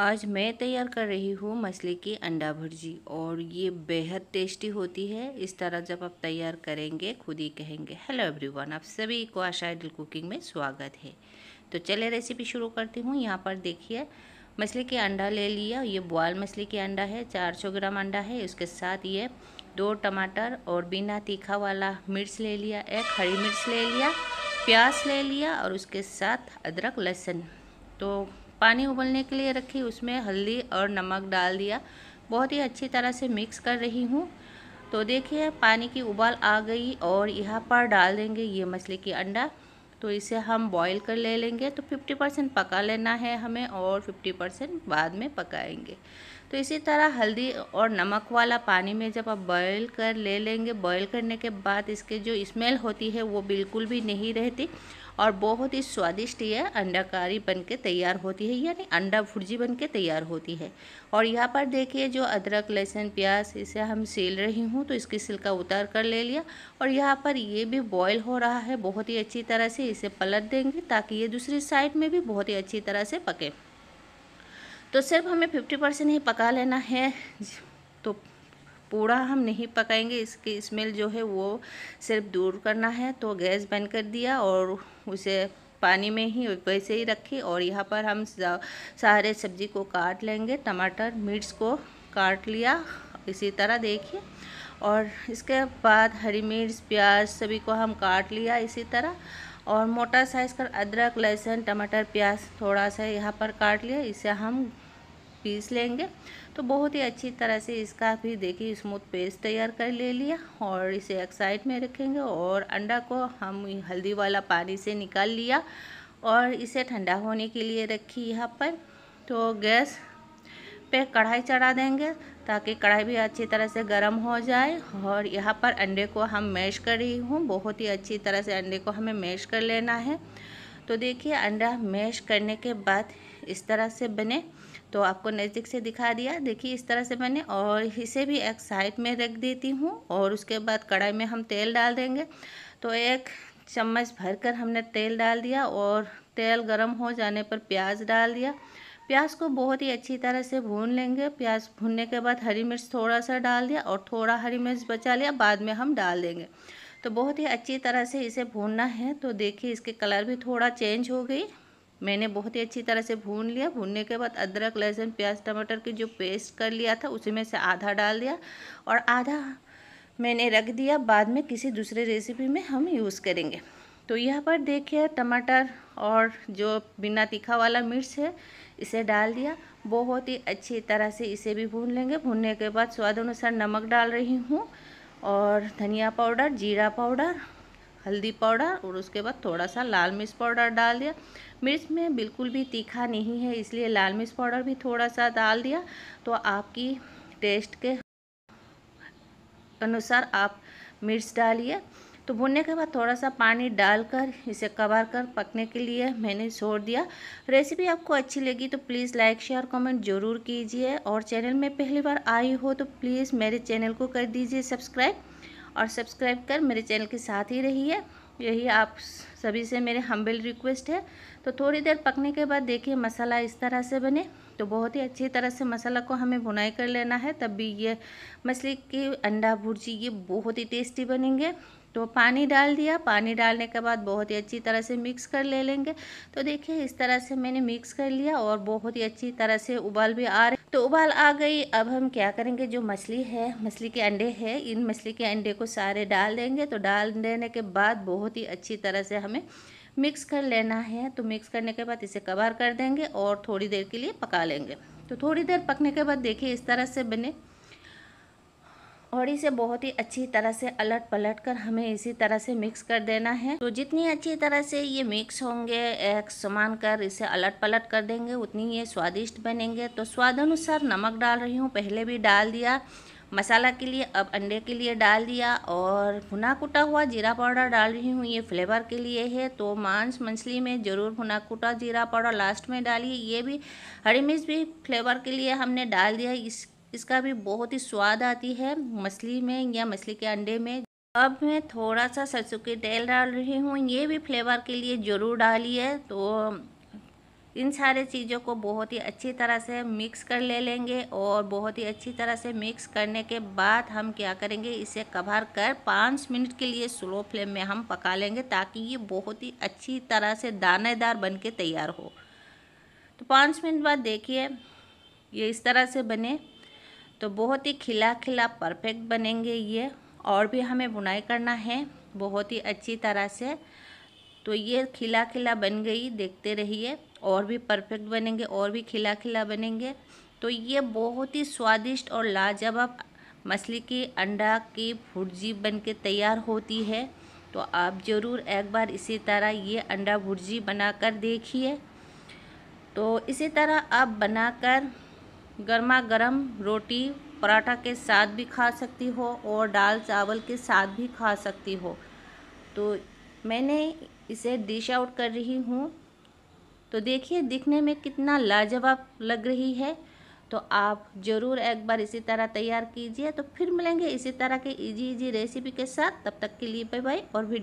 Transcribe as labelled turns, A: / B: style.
A: आज मैं तैयार कर रही हूँ मछली की अंडा भुर्जी और ये बेहद टेस्टी होती है इस तरह जब आप तैयार करेंगे खुद ही कहेंगे हेलो एवरीवन आप सभी को आशा आइडल कुकिंग में स्वागत है तो चले रेसिपी शुरू करती हूँ यहाँ पर देखिए मछली के अंडा ले लिया ये बॉयल मछली के अंडा है सौ ग्राम अंडा है उसके साथ ये दो टमाटर और बिना तीखा वाला मिर्च ले लिया एक हरी मिर्च ले लिया प्याज ले लिया और उसके साथ अदरक लहसुन तो पानी उबलने के लिए रखी उसमें हल्दी और नमक डाल दिया बहुत ही अच्छी तरह से मिक्स कर रही हूँ तो देखिए पानी की उबाल आ गई और यहाँ पर डाल देंगे ये मछली की अंडा तो इसे हम बॉईल कर ले लेंगे तो 50 परसेंट पका लेना है हमें और 50 परसेंट बाद में पकाएंगे तो इसी तरह हल्दी और नमक वाला पानी में जब आप बॉईल कर ले लेंगे बॉईल करने के बाद इसके जो स्मेल होती है वो बिल्कुल भी नहीं रहती और बहुत ही स्वादिष्ट यह अंडाकारी बन के तैयार होती है यानी अंडा भुर्जी बन के तैयार होती है और यहाँ पर देखिए जो अदरक लहसुन प्याज इसे हम सील रही हूँ तो इसकी सिलका उतार कर ले लिया और यहाँ पर ये भी बॉयल हो रहा है बहुत ही अच्छी तरह से इसे पलट देंगे ताकि ये दूसरी साइड में भी बहुत ही अच्छी तरह से पके तो सिर्फ हमें फिफ्टी परसेंट ही पका लेना है तो पूरा हम नहीं पकाएंगे इसकी स्मेल जो है वो सिर्फ दूर करना है तो गैस बंद कर दिया और उसे पानी में ही वैसे ही रखी और यहाँ पर हम सारे सब्जी को काट लेंगे टमाटर मिर्च को काट लिया इसी तरह देखिए और इसके बाद हरी मिर्च प्याज सभी को हम काट लिया इसी तरह और मोटा साइज़ कर अदरक लहसुन टमाटर प्याज थोड़ा सा यहाँ पर काट लिया इसे हम पीस लेंगे तो बहुत ही अच्छी तरह से इसका भी देखिए स्मूथ पेस्ट तैयार कर ले लिया और इसे एक साइड में रखेंगे और अंडा को हम हल्दी वाला पानी से निकाल लिया और इसे ठंडा होने के लिए रखी यहाँ पर तो गैस पे कढ़ाई चढ़ा देंगे ताकि कढ़ाई भी अच्छी तरह से गर्म हो जाए और यहाँ पर अंडे को हम मैश कर रही हूँ बहुत ही अच्छी तरह से अंडे को हमें मैश कर लेना है तो देखिए अंडा मैश करने के बाद इस तरह से बने तो आपको नज़दीक से दिखा दिया देखिए इस तरह से मैंने और इसे भी एक साइड में रख देती हूँ और उसके बाद कढ़ाई में हम तेल डाल देंगे तो एक चम्मच भरकर हमने तेल डाल दिया और तेल गर्म हो जाने पर प्याज डाल दिया प्याज को बहुत ही अच्छी तरह से भून लेंगे प्याज भूनने के बाद हरी मिर्च थोड़ा सा डाल दिया और थोड़ा हरी मिर्च बचा लिया बाद में हम डाल देंगे तो बहुत ही अच्छी तरह से इसे भूनना है तो देखिए इसके कलर भी थोड़ा चेंज हो गई मैंने बहुत ही अच्छी तरह से भून लिया भूनने के बाद अदरक लहसुन प्याज टमाटर की जो पेस्ट कर लिया था उसी में से आधा डाल दिया और आधा मैंने रख दिया बाद में किसी दूसरे रेसिपी में हम यूज़ करेंगे तो यहाँ पर देखिए टमाटर और जो बिना तीखा वाला मिर्च है इसे डाल दिया बहुत ही अच्छी तरह से इसे भी भून लेंगे भूनने के बाद स्वाद अनुसार नमक डाल रही हूँ और धनिया पाउडर जीरा पाउडर हल्दी पाउडर और उसके बाद थोड़ा सा लाल मिर्च पाउडर डाल दिया मिर्च में बिल्कुल भी तीखा नहीं है इसलिए लाल मिर्च पाउडर भी थोड़ा सा डाल दिया तो आपकी टेस्ट के अनुसार आप मिर्च डालिए तो भुनने के बाद थोड़ा सा पानी डालकर इसे कवर कर पकने के लिए मैंने छोड़ दिया रेसिपी आपको अच्छी लगी तो प्लीज़ लाइक शेयर कमेंट ज़रूर कीजिए और चैनल में पहली बार आई हो तो प्लीज़ मेरे चैनल को कर दीजिए सब्सक्राइब और सब्सक्राइब कर मेरे चैनल के साथ ही रहिए यही आप सभी से मेरे हम्बल रिक्वेस्ट है तो थोड़ी देर पकने के बाद देखिए मसाला इस तरह से बने तो बहुत ही अच्छी तरह से मसाला को हमें भुनाई कर लेना है तब भी ये मछली की अंडा भुर्जी ये बहुत ही टेस्टी बनेंगे तो पानी डाल दिया पानी डालने के बाद बहुत ही अच्छी तरह से मिक्स कर ले लेंगे तो देखिए इस तरह से मैंने मिक्स कर लिया और बहुत ही अच्छी तरह से उबाल भी आ रहे तो उबाल आ गई अब हम क्या करेंगे जो मछली है मछली के अंडे है इन मछली के अंडे को सारे डाल देंगे तो डाल देने के बाद बहुत ही अच्छी तरह से हमें मिक्स कर लेना है तो मिक्स करने के बाद इसे कवर कर देंगे और थोड़ी देर के लिए पका लेंगे तो थोड़ी देर पकने के बाद देखिए इस तरह से बने और इसे बहुत ही अच्छी तरह से अलट पलट कर हमें इसी तरह से मिक्स कर देना है तो जितनी अच्छी तरह से ये मिक्स होंगे एक समान कर इसे अलट पलट कर देंगे उतनी ये स्वादिष्ट बनेंगे तो स्वाद अनुसार नमक डाल रही हूँ पहले भी डाल दिया मसाला के लिए अब अंडे के लिए डाल दिया और भुना कुटा हुआ जीरा पाउडर डाल रही हूँ ये फ्लेवर के लिए है तो मांस मछली में ज़रूर भुना कुटा जीरा पाउडर लास्ट में डालिए ये भी हरी मिर्च भी फ्लेवर के लिए हमने डाल दिया इस इसका भी बहुत ही स्वाद आती है मछली में या मछली के अंडे में अब मैं थोड़ा सा सरसों के तेल डाल रही हूँ ये भी फ्लेवर के लिए ज़रूर डालिए तो इन सारे चीज़ों को बहुत ही अच्छी तरह से मिक्स कर ले लेंगे और बहुत ही अच्छी तरह से मिक्स करने के बाद हम क्या करेंगे इसे कवर कर पाँच मिनट के लिए स्लो फ्लेम में हम पका लेंगे ताकि ये बहुत ही अच्छी तरह से दानेदार बन के तैयार हो तो पाँच मिनट बाद देखिए ये इस तरह से बने तो बहुत ही खिला खिला परफेक्ट बनेंगे ये और भी हमें बुनाई करना है बहुत ही अच्छी तरह से तो ये खिला खिला बन गई देखते रहिए और भी परफेक्ट बनेंगे और भी खिला खिला बनेंगे तो ये बहुत ही स्वादिष्ट और लाजवाब मछली की अंडा की भुर्जी बन के तैयार होती है तो आप ज़रूर एक बार इसी तरह ये अंडा भुर्जी बनाकर देखिए तो इसी तरह आप बनाकर गर्मा गर्म रोटी पराठा के साथ भी खा सकती हो और दाल चावल के साथ भी खा सकती हो तो मैंने इसे डिश आउट कर रही हूँ तो देखिए दिखने में कितना लाजवाब लग रही है तो आप ज़रूर एक बार इसी तरह तैयार कीजिए तो फिर मिलेंगे इसी तरह के इजी इजी रेसिपी के साथ तब तक के लिए बाय बाय और वीडियो